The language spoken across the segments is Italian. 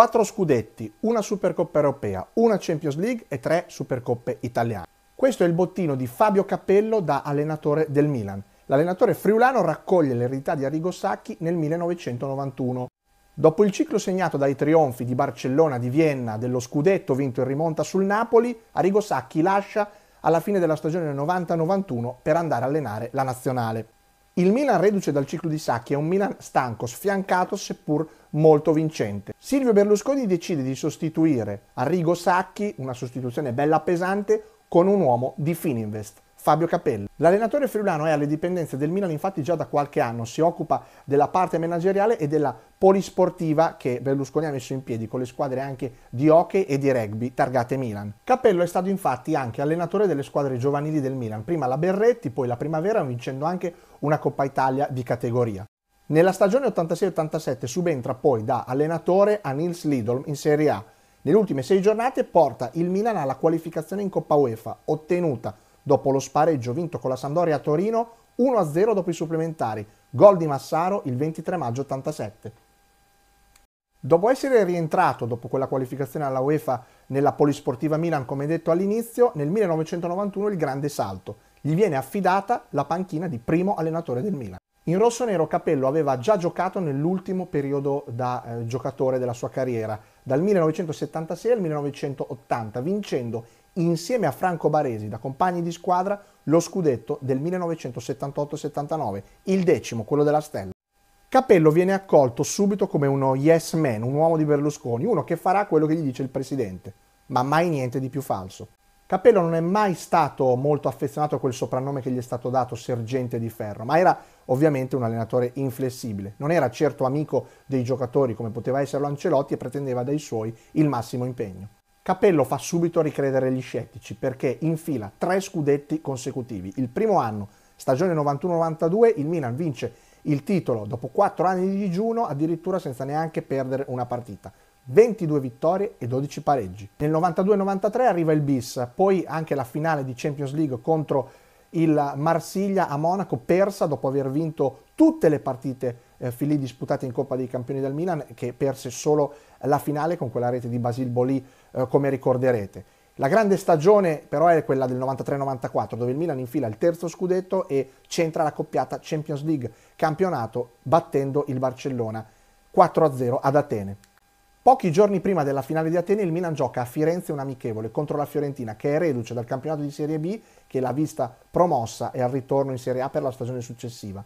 4 scudetti, una Supercoppa europea, una Champions League e 3 Supercoppe italiane. Questo è il bottino di Fabio Cappello da allenatore del Milan. L'allenatore friulano raccoglie l'eredità di Arrigo Sacchi nel 1991. Dopo il ciclo segnato dai trionfi di Barcellona, di Vienna, dello scudetto vinto in rimonta sul Napoli, Arrigo Sacchi lascia alla fine della stagione 90-91 per andare a allenare la nazionale. Il Milan reduce dal ciclo di Sacchi è un Milan stanco, sfiancato seppur molto vincente. Silvio Berlusconi decide di sostituire Arrigo Sacchi, una sostituzione bella pesante, con un uomo di Fininvest. Fabio Capello. L'allenatore friulano è alle dipendenze del Milan infatti già da qualche anno, si occupa della parte manageriale e della polisportiva che Berlusconi ha messo in piedi con le squadre anche di hockey e di rugby targate Milan. Capello è stato infatti anche allenatore delle squadre giovanili del Milan, prima la Berretti, poi la Primavera, vincendo anche una Coppa Italia di categoria. Nella stagione 86-87 subentra poi da allenatore a Nils Lidolm in Serie A. Nelle ultime sei giornate porta il Milan alla qualificazione in Coppa UEFA, ottenuta dopo lo spareggio vinto con la Sampdoria a Torino 1-0 dopo i supplementari, gol di Massaro il 23 maggio 87. Dopo essere rientrato dopo quella qualificazione alla UEFA nella Polisportiva Milan, come detto all'inizio, nel 1991 il grande salto. Gli viene affidata la panchina di primo allenatore del Milan. In rosso-nero Capello aveva già giocato nell'ultimo periodo da eh, giocatore della sua carriera, dal 1976 al 1980, vincendo insieme a Franco Baresi da compagni di squadra lo scudetto del 1978-79, il decimo, quello della Stella. Capello viene accolto subito come uno yes man, un uomo di Berlusconi, uno che farà quello che gli dice il presidente, ma mai niente di più falso. Capello non è mai stato molto affezionato a quel soprannome che gli è stato dato, sergente di ferro, ma era ovviamente un allenatore inflessibile. Non era certo amico dei giocatori come poteva essere Ancelotti e pretendeva dai suoi il massimo impegno. Capello fa subito ricredere gli scettici perché infila tre scudetti consecutivi. Il primo anno, stagione 91-92, il Milan vince il titolo dopo quattro anni di digiuno, addirittura senza neanche perdere una partita. 22 vittorie e 12 pareggi. Nel 92-93 arriva il bis, poi anche la finale di Champions League contro il Marsiglia a Monaco persa dopo aver vinto tutte le partite eh, fin disputate in Coppa dei Campioni del Milan che perse solo la finale con quella rete di Basil Bolì eh, come ricorderete. La grande stagione però è quella del 93-94 dove il Milan infila il terzo scudetto e centra la coppiata Champions League campionato battendo il Barcellona 4-0 ad Atene. Pochi giorni prima della finale di Atene il Milan gioca a Firenze un amichevole contro la Fiorentina che è reduce dal campionato di Serie B che l'ha vista promossa e al ritorno in Serie A per la stagione successiva.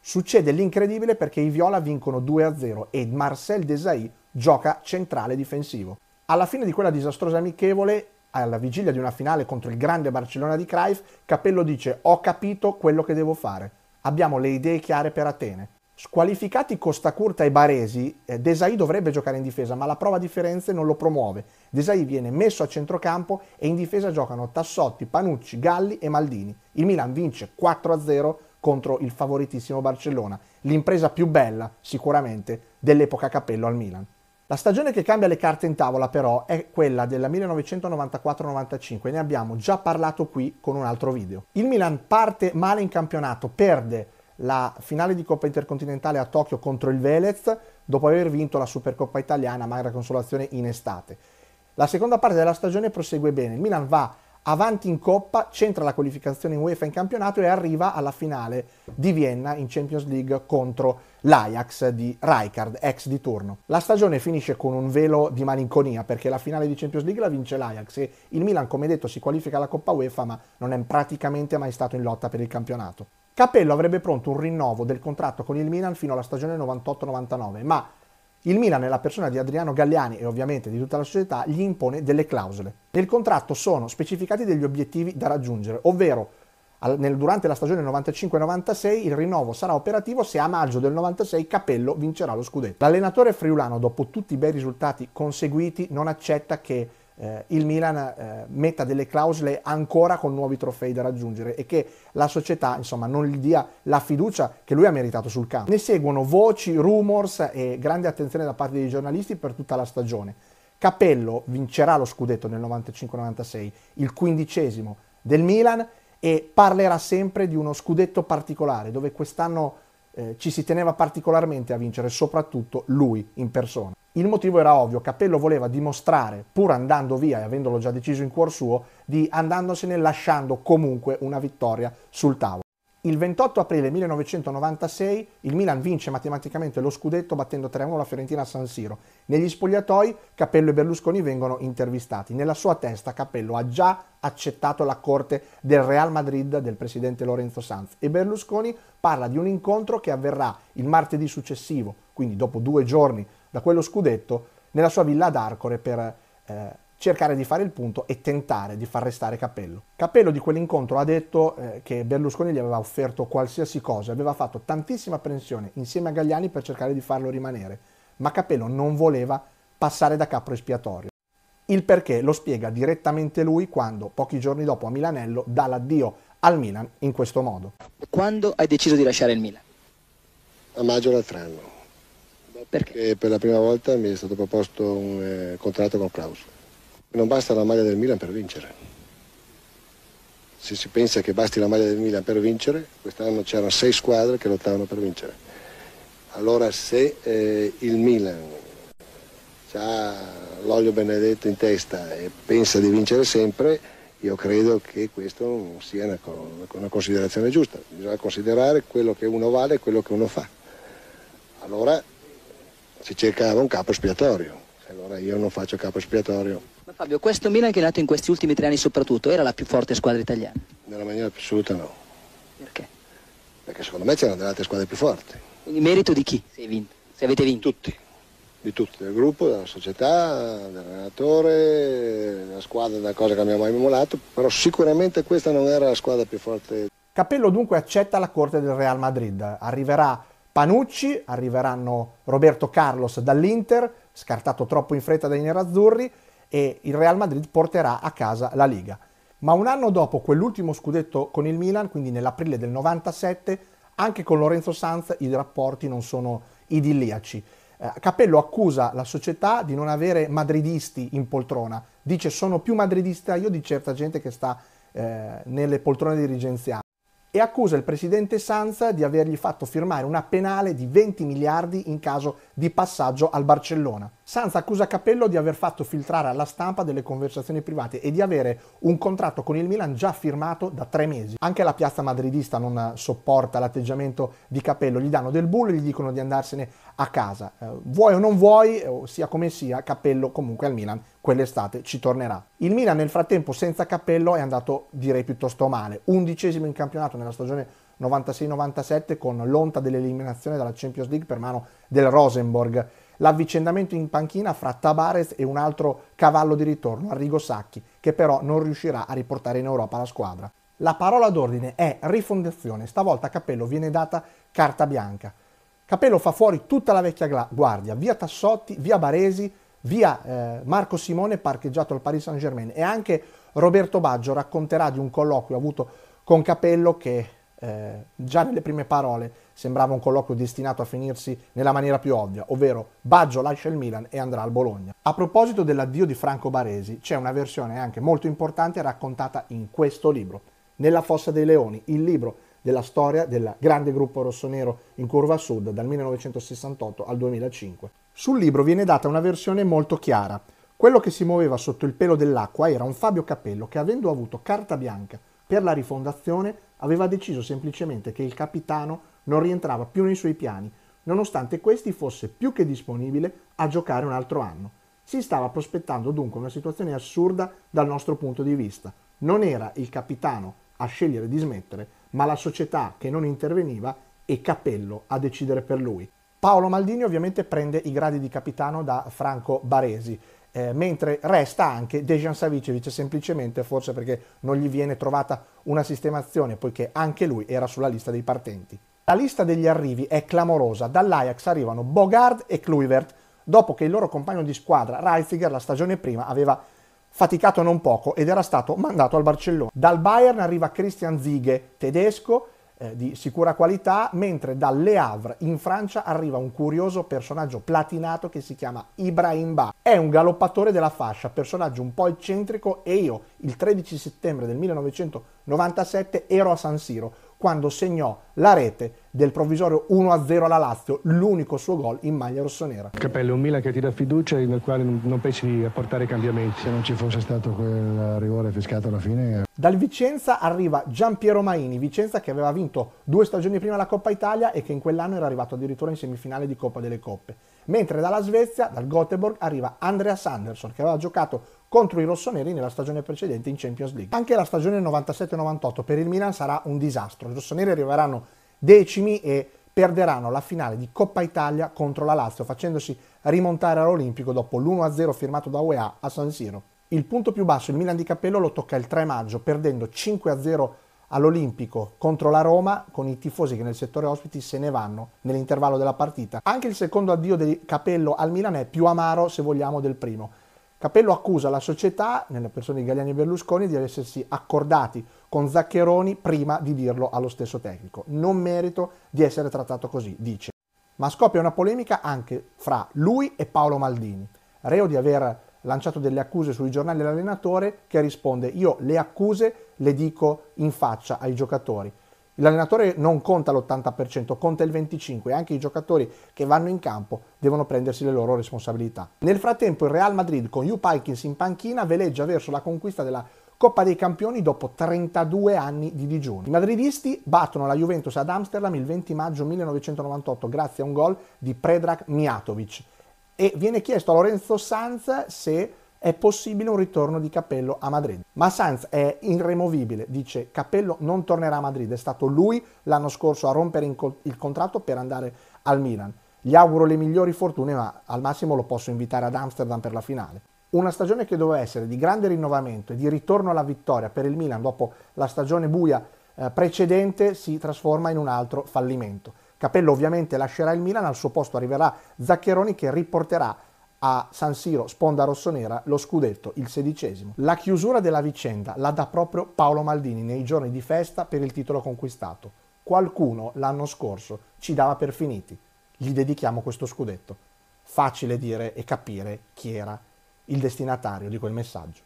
Succede l'incredibile perché i Viola vincono 2-0 e Marcel Desailly gioca centrale difensivo. Alla fine di quella disastrosa amichevole, alla vigilia di una finale contro il grande Barcellona di Cruyff, Capello dice ho capito quello che devo fare, abbiamo le idee chiare per Atene. Squalificati Costa Curta e Baresi, eh, Desai dovrebbe giocare in difesa, ma la prova differenze non lo promuove. Desai viene messo a centrocampo e in difesa giocano Tassotti, Panucci, Galli e Maldini. Il Milan vince 4-0 contro il favoritissimo Barcellona, l'impresa più bella sicuramente dell'epoca Capello al Milan. La stagione che cambia le carte in tavola però è quella della 1994-95, ne abbiamo già parlato qui con un altro video. Il Milan parte male in campionato, perde la finale di Coppa Intercontinentale a Tokyo contro il Velez dopo aver vinto la Supercoppa italiana, magra consolazione in estate. La seconda parte della stagione prosegue bene, il Milan va avanti in Coppa, centra la qualificazione in UEFA in campionato e arriva alla finale di Vienna in Champions League contro l'Ajax di Rijkaard, ex di turno. La stagione finisce con un velo di malinconia perché la finale di Champions League la vince l'Ajax e il Milan, come detto, si qualifica alla Coppa UEFA ma non è praticamente mai stato in lotta per il campionato. Capello avrebbe pronto un rinnovo del contratto con il Milan fino alla stagione 98-99, ma il Milan, nella persona di Adriano Galliani e ovviamente di tutta la società, gli impone delle clausole. Nel contratto sono specificati degli obiettivi da raggiungere, ovvero durante la stagione 95-96 il rinnovo sarà operativo se a maggio del 96 Capello vincerà lo scudetto. L'allenatore friulano, dopo tutti i bei risultati conseguiti, non accetta che eh, il Milan eh, metta delle clausole ancora con nuovi trofei da raggiungere e che la società insomma, non gli dia la fiducia che lui ha meritato sul campo. Ne seguono voci, rumors e grande attenzione da parte dei giornalisti per tutta la stagione. Capello vincerà lo scudetto nel 95-96, il quindicesimo del Milan e parlerà sempre di uno scudetto particolare dove quest'anno eh, ci si teneva particolarmente a vincere, soprattutto lui in persona. Il motivo era ovvio, Cappello voleva dimostrare, pur andando via e avendolo già deciso in cuor suo, di andandosene lasciando comunque una vittoria sul tavolo. Il 28 aprile 1996 il Milan vince matematicamente lo scudetto battendo 3-1 la Fiorentina a San Siro. Negli spogliatoi Cappello e Berlusconi vengono intervistati. Nella sua testa Cappello ha già accettato la corte del Real Madrid del presidente Lorenzo Sanz e Berlusconi parla di un incontro che avverrà il martedì successivo, quindi dopo due giorni da quello scudetto, nella sua villa ad Arcore per eh, cercare di fare il punto e tentare di far restare Capello. Capello di quell'incontro ha detto eh, che Berlusconi gli aveva offerto qualsiasi cosa, aveva fatto tantissima pressione insieme a Gagliani per cercare di farlo rimanere, ma Capello non voleva passare da capro espiatorio. Il perché lo spiega direttamente lui quando, pochi giorni dopo a Milanello, dà l'addio al Milan in questo modo. Quando hai deciso di lasciare il Milan? A maggio l'altro anno. Perché? Perché per la prima volta mi è stato proposto un eh, contratto con clausola non basta la maglia del Milan per vincere. Se si pensa che basti la maglia del Milan per vincere, quest'anno c'erano sei squadre che lottavano per vincere. Allora se eh, il Milan ha l'olio benedetto in testa e pensa di vincere sempre, io credo che questa sia una, una considerazione giusta. Bisogna considerare quello che uno vale e quello che uno fa. Allora si cercava un capo espiatorio. Allora io non faccio capo espiatorio. Ma Fabio, questo Milan che è nato in questi ultimi tre anni soprattutto, era la più forte squadra italiana? Nella maniera più assoluta no. Perché? Perché secondo me c'erano delle altre squadre più forti. Quindi merito di chi se, vinto, se avete vinto? Tutti. Di tutti, del gruppo, della società, dell'allenatore, della squadra, della cosa che abbiamo mai emulato, però sicuramente questa non era la squadra più forte. Capello dunque accetta la corte del Real Madrid, arriverà Panucci, arriveranno Roberto Carlos dall'Inter, scartato troppo in fretta dai nerazzurri, e il Real Madrid porterà a casa la Liga. Ma un anno dopo quell'ultimo scudetto con il Milan, quindi nell'aprile del 97, anche con Lorenzo Sanz i rapporti non sono idilliaci. Eh, Capello accusa la società di non avere madridisti in poltrona, dice sono più madridista io di certa gente che sta eh, nelle poltrone dirigenziali e accusa il presidente Sanz di avergli fatto firmare una penale di 20 miliardi in caso di passaggio al Barcellona. Sanz accusa Capello di aver fatto filtrare alla stampa delle conversazioni private e di avere un contratto con il Milan già firmato da tre mesi. Anche la piazza madridista non sopporta l'atteggiamento di Capello, gli danno del bullo e gli dicono di andarsene a casa. Eh, vuoi o non vuoi, eh, sia come sia, Capello comunque al Milan quell'estate ci tornerà. Il Milan nel frattempo senza Capello è andato direi piuttosto male, undicesimo in campionato nella stagione 96-97 con l'onta dell'eliminazione dalla Champions League per mano del Rosenborg l'avvicendamento in panchina fra Tabares e un altro cavallo di ritorno, Arrigo Sacchi, che però non riuscirà a riportare in Europa la squadra. La parola d'ordine è rifondazione, stavolta a Cappello viene data carta bianca. Capello fa fuori tutta la vecchia guardia, via Tassotti, via Baresi, via eh, Marco Simone parcheggiato al Paris Saint Germain e anche Roberto Baggio racconterà di un colloquio avuto con Capello che eh, già nelle prime parole sembrava un colloquio destinato a finirsi nella maniera più ovvia, ovvero Baggio lascia il Milan e andrà al Bologna. A proposito dell'addio di Franco Baresi, c'è una versione anche molto importante raccontata in questo libro, Nella fossa dei leoni, il libro della storia del grande gruppo rossonero in curva sud dal 1968 al 2005. Sul libro viene data una versione molto chiara. Quello che si muoveva sotto il pelo dell'acqua era un Fabio Capello che avendo avuto carta bianca per la rifondazione aveva deciso semplicemente che il capitano non rientrava più nei suoi piani, nonostante questi fosse più che disponibile a giocare un altro anno. Si stava prospettando dunque una situazione assurda dal nostro punto di vista. Non era il capitano a scegliere di smettere, ma la società che non interveniva e Capello a decidere per lui. Paolo Maldini ovviamente prende i gradi di capitano da Franco Baresi eh, mentre resta anche Dejan Savicevic semplicemente forse perché non gli viene trovata una sistemazione poiché anche lui era sulla lista dei partenti. La lista degli arrivi è clamorosa, dall'Ajax arrivano Bogard e Kluivert dopo che il loro compagno di squadra Reitziger la stagione prima aveva faticato non poco ed era stato mandato al Barcellona. Dal Bayern arriva Christian Zighe, tedesco, eh, di sicura qualità, mentre dalle Havre in Francia arriva un curioso personaggio platinato che si chiama Ibrahim Ba. È un galoppatore della fascia, personaggio un po' eccentrico e io il 13 settembre del 1997 ero a San Siro quando segnò la rete del provvisorio 1-0 alla Lazio, l'unico suo gol in maglia rossonera. Capello, un Milan che ti dà fiducia e nel quale non pensi di apportare cambiamenti. Se non ci fosse stato quel rigore fiscato alla fine... Eh. Dal Vicenza arriva Giampiero Maini, Vicenza che aveva vinto due stagioni prima la Coppa Italia e che in quell'anno era arrivato addirittura in semifinale di Coppa delle Coppe. Mentre dalla Svezia, dal Göteborg, arriva Andreas Anderson che aveva giocato contro i rossoneri nella stagione precedente in Champions League. Anche la stagione 97-98 per il Milan sarà un disastro. I rossoneri arriveranno decimi e perderanno la finale di Coppa Italia contro la Lazio, facendosi rimontare all'Olimpico dopo l'1-0 firmato da UEA a San Siro. Il punto più basso il Milan di Cappello lo tocca il 3 maggio, perdendo 5-0 all'Olimpico contro la Roma con i tifosi che nel settore ospiti se ne vanno nell'intervallo della partita. Anche il secondo addio di Capello al Milan è più amaro se vogliamo del primo. Capello accusa la società, nelle persone di Galliani e Berlusconi, di essersi accordati con Zaccheroni prima di dirlo allo stesso tecnico. Non merito di essere trattato così, dice. Ma scoppia una polemica anche fra lui e Paolo Maldini, reo di aver lanciato delle accuse sui giornali all'allenatore che risponde io le accuse le dico in faccia ai giocatori L'allenatore non conta l'80%, conta il 25% e anche i giocatori che vanno in campo devono prendersi le loro responsabilità. Nel frattempo il Real Madrid con Jupaikins in panchina veleggia verso la conquista della Coppa dei Campioni dopo 32 anni di digiuno. I madridisti battono la Juventus ad Amsterdam il 20 maggio 1998 grazie a un gol di Predrag Mijatovic e viene chiesto a Lorenzo Sanz se è possibile un ritorno di Capello a Madrid. Ma Sanz è irremovibile, dice Capello non tornerà a Madrid, è stato lui l'anno scorso a rompere il contratto per andare al Milan. Gli auguro le migliori fortune, ma al massimo lo posso invitare ad Amsterdam per la finale. Una stagione che doveva essere di grande rinnovamento e di ritorno alla vittoria per il Milan dopo la stagione buia eh, precedente si trasforma in un altro fallimento. Capello ovviamente lascerà il Milan, al suo posto arriverà Zaccheroni che riporterà a San Siro, sponda rossonera, lo scudetto, il sedicesimo. La chiusura della vicenda la dà proprio Paolo Maldini nei giorni di festa per il titolo conquistato. Qualcuno l'anno scorso ci dava per finiti. Gli dedichiamo questo scudetto. Facile dire e capire chi era il destinatario di quel messaggio.